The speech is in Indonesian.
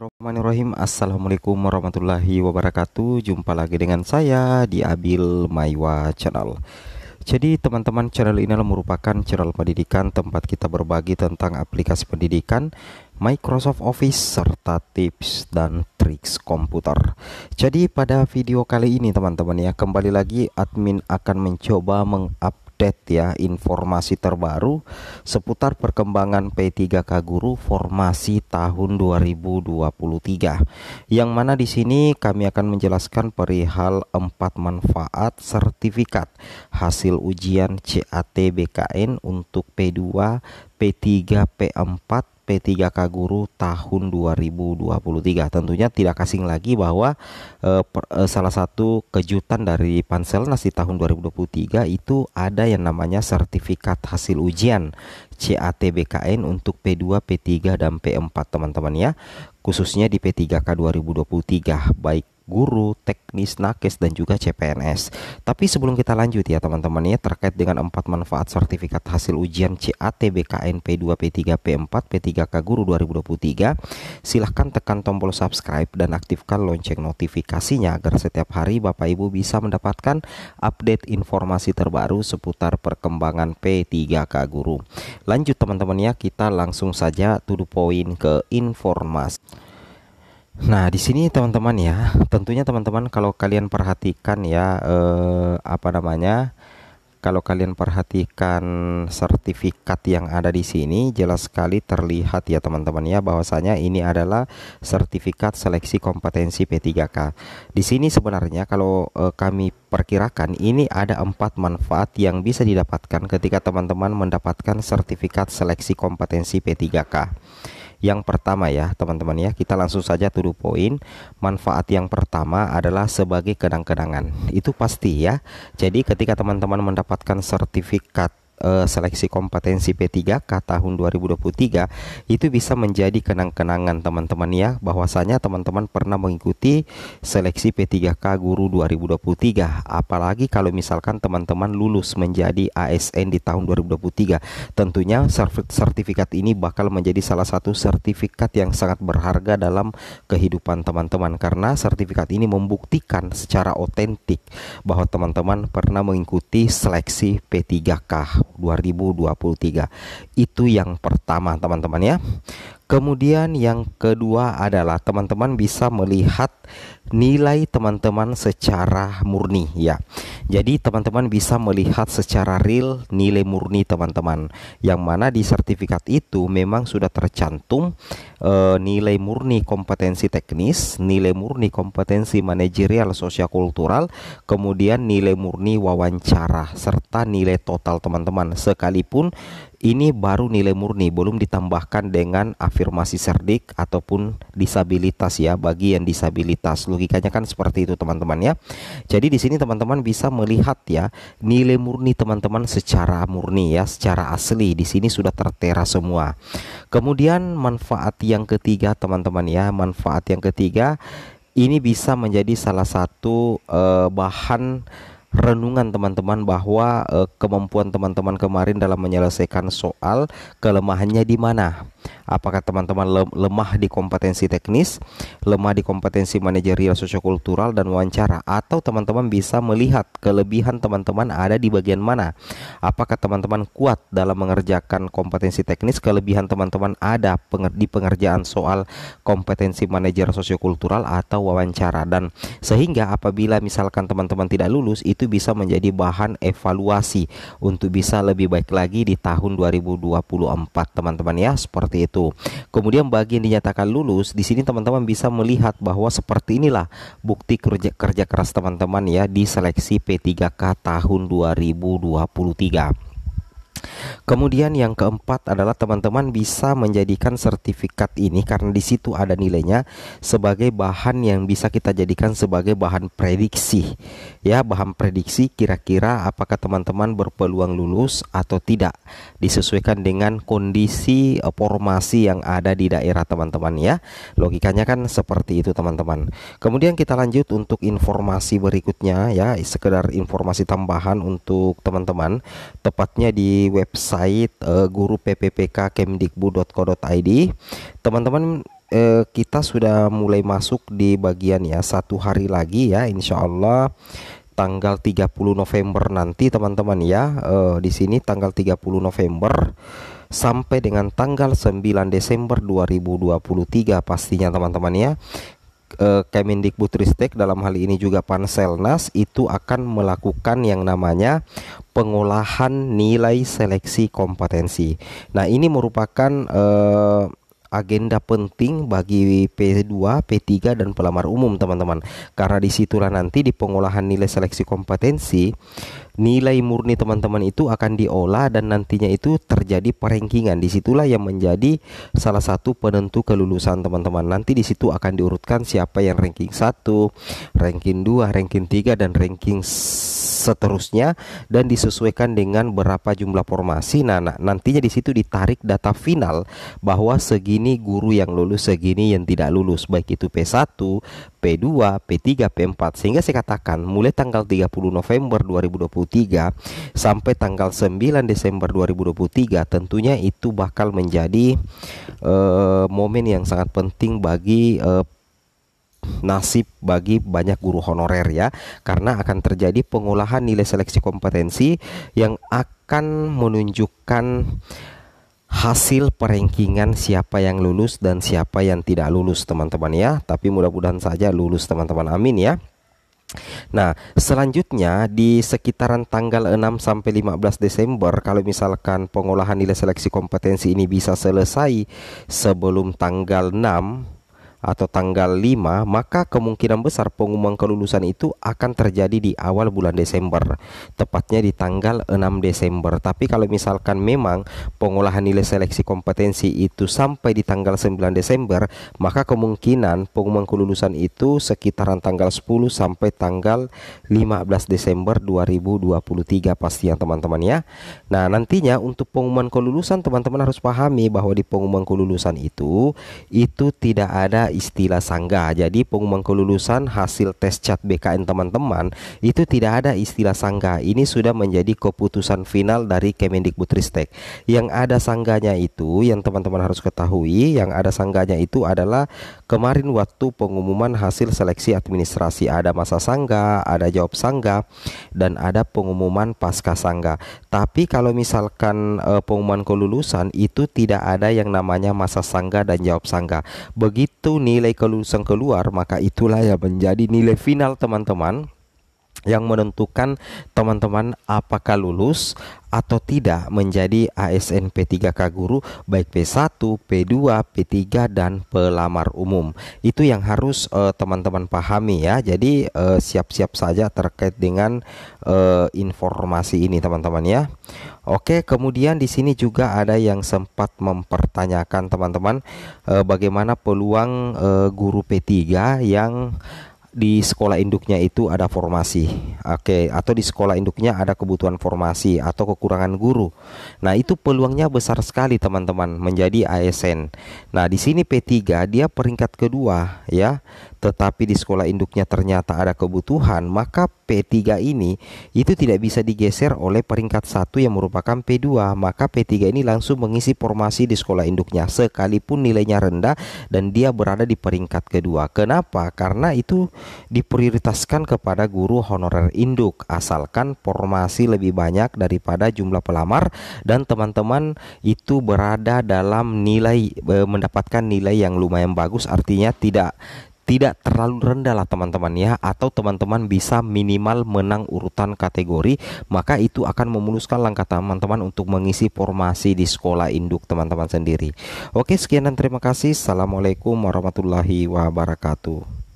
Bismillahirrahmanirrahim Assalamualaikum warahmatullahi wabarakatuh Jumpa lagi dengan saya di Abil Maiwa Channel Jadi teman-teman channel ini merupakan channel pendidikan Tempat kita berbagi tentang aplikasi pendidikan Microsoft Office serta tips dan triks komputer Jadi pada video kali ini teman-teman ya Kembali lagi admin akan mencoba mengupdate update ya informasi terbaru seputar perkembangan P3K Guru formasi tahun 2023. Yang mana di sini kami akan menjelaskan perihal empat manfaat sertifikat hasil ujian CAT BKN untuk P2, P3, P4, P3K Guru tahun 2023. Tentunya tidak asing lagi bahwa eh, per, eh, salah satu kejutan dari Panselnas di tahun 2023 itu ada yang namanya sertifikat hasil ujian CATBKN untuk P2, P3 dan P4 teman-teman ya. Khususnya di P3K 2023 baik guru, teknis, nakes, dan juga CPNS. Tapi sebelum kita lanjut ya teman-teman ya terkait dengan empat manfaat sertifikat hasil ujian CAT, BKN, P2, P3, P4, P3K Guru 2023, silahkan tekan tombol subscribe dan aktifkan lonceng notifikasinya agar setiap hari Bapak Ibu bisa mendapatkan update informasi terbaru seputar perkembangan P3K Guru. Lanjut teman-teman ya kita langsung saja to the point ke informasi. Nah, di sini teman-teman ya, tentunya teman-teman kalau kalian perhatikan ya eh, apa namanya? Kalau kalian perhatikan sertifikat yang ada di sini jelas sekali terlihat ya teman-teman ya bahwasanya ini adalah sertifikat seleksi kompetensi P3K. Di sini sebenarnya kalau eh, kami perkirakan ini ada empat manfaat yang bisa didapatkan ketika teman-teman mendapatkan sertifikat seleksi kompetensi P3K yang pertama ya teman-teman ya kita langsung saja to poin manfaat yang pertama adalah sebagai kenang-kenangan itu pasti ya jadi ketika teman-teman mendapatkan sertifikat uh, seleksi kompetensi P3K tahun 2023 itu bisa menjadi kenang-kenangan teman-teman ya bahwasanya teman-teman pernah mengikuti seleksi P3K guru 2023 apalagi kalau misalkan teman-teman lulus menjadi ASN di tahun 2023 tentunya sertifikat ini bakal menjadi salah satu sertifikat yang sangat berharga dalam kehidupan teman-teman karena sertifikat ini membuktikan secara otentik bahwa teman-teman pernah mengikuti seleksi P3K. 2023. Itu yang pertama teman-teman ya. Kemudian yang kedua adalah teman-teman bisa melihat nilai teman-teman secara murni ya. Jadi teman-teman bisa melihat secara real nilai murni teman-teman yang mana di sertifikat itu memang sudah tercantum e, nilai murni kompetensi teknis, nilai murni kompetensi manajerial sosial kultural kemudian nilai murni wawancara serta nilai total teman-teman sekalipun ini baru nilai murni, belum ditambahkan dengan afirmasi serdik ataupun disabilitas ya bagi yang disabilitas. Logikanya kan seperti itu teman-teman ya. Jadi di sini teman-teman bisa melihat ya nilai murni teman-teman secara murni ya, secara asli di sini sudah tertera semua. Kemudian manfaat yang ketiga teman-teman ya, manfaat yang ketiga ini bisa menjadi salah satu uh, bahan renungan teman-teman bahwa eh, kemampuan teman-teman kemarin dalam menyelesaikan soal kelemahannya di mana? Apakah teman-teman lemah di kompetensi teknis, lemah di kompetensi manajerial sosiokultural dan wawancara atau teman-teman bisa melihat kelebihan teman-teman ada di bagian mana? Apakah teman-teman kuat dalam mengerjakan kompetensi teknis, kelebihan teman-teman ada di pengerjaan soal kompetensi manajer sosiokultural atau wawancara dan sehingga apabila misalkan teman-teman tidak lulus itu itu bisa menjadi bahan evaluasi untuk bisa lebih baik lagi di tahun 2024 teman-teman ya seperti itu. Kemudian bagi yang dinyatakan lulus di sini teman-teman bisa melihat bahwa seperti inilah bukti kerja kerja keras teman-teman ya di seleksi P3K tahun 2023. Kemudian yang keempat adalah teman-teman bisa menjadikan sertifikat ini karena di situ ada nilainya sebagai bahan yang bisa kita jadikan sebagai bahan prediksi. Ya, bahan prediksi kira-kira apakah teman-teman berpeluang lulus atau tidak disesuaikan dengan kondisi eh, formasi yang ada di daerah teman-teman ya. Logikanya kan seperti itu teman-teman. Kemudian kita lanjut untuk informasi berikutnya ya, sekedar informasi tambahan untuk teman-teman tepatnya di website website uh, eh, guru pppk Kemdikbud.co.id teman-teman uh, kita sudah mulai masuk di bagian ya satu hari lagi ya Insyaallah Allah tanggal 30 November nanti teman-teman ya uh, di sini tanggal 30 November sampai dengan tanggal 9 Desember 2023 pastinya teman-teman ya eh, Kemendikbudristek dalam hal ini juga Panselnas itu akan melakukan yang namanya pengolahan nilai seleksi kompetensi. Nah, ini merupakan eh, agenda penting bagi P2, P3 dan pelamar umum teman-teman. Karena disitulah nanti di pengolahan nilai seleksi kompetensi nilai murni teman-teman itu akan diolah dan nantinya itu terjadi perengkingan. Disitulah yang menjadi salah satu penentu kelulusan teman-teman. Nanti di situ akan diurutkan siapa yang ranking 1, ranking 2, ranking 3 dan ranking seterusnya dan disesuaikan dengan berapa jumlah formasi. Nah, nah nantinya di situ ditarik data final bahwa segini guru yang lulus, segini yang tidak lulus, baik itu P1, P2, P3, P4. Sehingga saya katakan mulai tanggal 30 November 2023 sampai tanggal 9 Desember 2023 tentunya itu bakal menjadi uh, momen yang sangat penting bagi uh, nasib bagi banyak guru honorer ya karena akan terjadi pengolahan nilai seleksi kompetensi yang akan menunjukkan hasil perengkingan siapa yang lulus dan siapa yang tidak lulus teman-teman ya tapi mudah-mudahan saja lulus teman-teman amin ya Nah, selanjutnya di sekitaran tanggal 6 sampai 15 Desember kalau misalkan pengolahan nilai seleksi kompetensi ini bisa selesai sebelum tanggal 6 atau tanggal 5 maka kemungkinan besar pengumuman kelulusan itu akan terjadi di awal bulan Desember tepatnya di tanggal 6 Desember tapi kalau misalkan memang pengolahan nilai seleksi kompetensi itu sampai di tanggal 9 Desember maka kemungkinan pengumuman kelulusan itu sekitaran tanggal 10 sampai tanggal 15 Desember 2023 pasti yang teman-teman ya nah nantinya untuk pengumuman kelulusan teman-teman harus pahami bahwa di pengumuman kelulusan itu itu tidak ada istilah sanggah. Jadi pengumuman kelulusan hasil tes cat BKN teman-teman itu tidak ada istilah sanggah. Ini sudah menjadi keputusan final dari Kemendikbudristek. Yang ada sangganya itu yang teman-teman harus ketahui, yang ada sangganya itu adalah kemarin waktu pengumuman hasil seleksi administrasi ada masa sangga ada jawab sangga dan ada pengumuman pasca sangga Tapi kalau misalkan e, pengumuman kelulusan itu tidak ada yang namanya masa sangga dan jawab sangga Begitu nilai kelulusan keluar maka itulah yang menjadi nilai final teman-teman yang menentukan teman-teman apakah lulus atau tidak menjadi ASN P3K guru baik P1, P2, P3 dan pelamar umum. Itu yang harus eh, teman-teman uh, pahami ya. Jadi eh, siap-siap uh, saja terkait dengan uh, informasi ini teman-teman ya. Oke, kemudian di sini juga ada yang sempat mempertanyakan teman-teman bagaimana peluang guru P3 yang di sekolah induknya itu ada formasi, oke, okay. atau di sekolah induknya ada kebutuhan formasi atau kekurangan guru. Nah, itu peluangnya besar sekali teman-teman menjadi ASN. Nah, di sini P3 dia peringkat kedua ya tetapi di sekolah induknya ternyata ada kebutuhan, maka P3 ini itu tidak bisa digeser oleh peringkat satu yang merupakan P2, maka P3 ini langsung mengisi formasi di sekolah induknya sekalipun nilainya rendah dan dia berada di peringkat kedua. Kenapa? Karena itu diprioritaskan kepada guru honorer induk asalkan formasi lebih banyak daripada jumlah pelamar dan teman-teman itu berada dalam nilai e, mendapatkan nilai yang lumayan bagus artinya tidak tidak terlalu rendah lah teman-teman ya atau teman-teman bisa minimal menang urutan kategori maka itu akan memuluskan langkah teman-teman untuk mengisi formasi di sekolah induk teman-teman sendiri. Oke sekian dan terima kasih. Assalamualaikum warahmatullahi wabarakatuh.